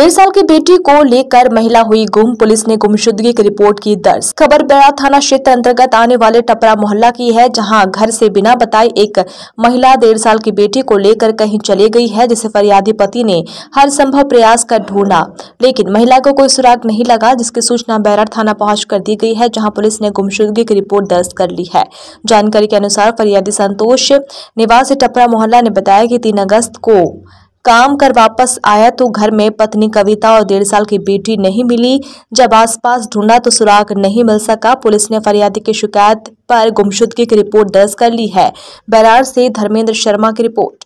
डेढ़ साल की बेटी को लेकर महिला हुई गुम पुलिस ने गुमशुदगी की रिपोर्ट की दर्ज खबर बड़ा थाना क्षेत्र अंतर्गत आने वाले टपरा मोहल्ला की है जहां घर से बिना बताए एक महिला डेढ़ साल की बेटी को लेकर कहीं चले गई है जिसे फरियादी पति ने हर संभव प्रयास कर ढूंढा लेकिन महिला को कोई सुराग नहीं लगा जिसकी सूचना बैरा थाना पहुँच कर दी गई है जहाँ पुलिस ने गुमशुदगी की रिपोर्ट दर्ज कर ली है जानकारी के अनुसार फरियादी संतोष निवासी टपरा मोहल्ला ने बताया की तीन अगस्त को काम कर वापस आया तो घर में पत्नी कविता और डेढ़ साल की बेटी नहीं मिली जब आसपास ढूंढा तो सुराग नहीं मिल सका पुलिस ने फरियादी की शिकायत पर गुमशुदगी की रिपोर्ट दर्ज कर ली है बैरार से धर्मेंद्र शर्मा की रिपोर्ट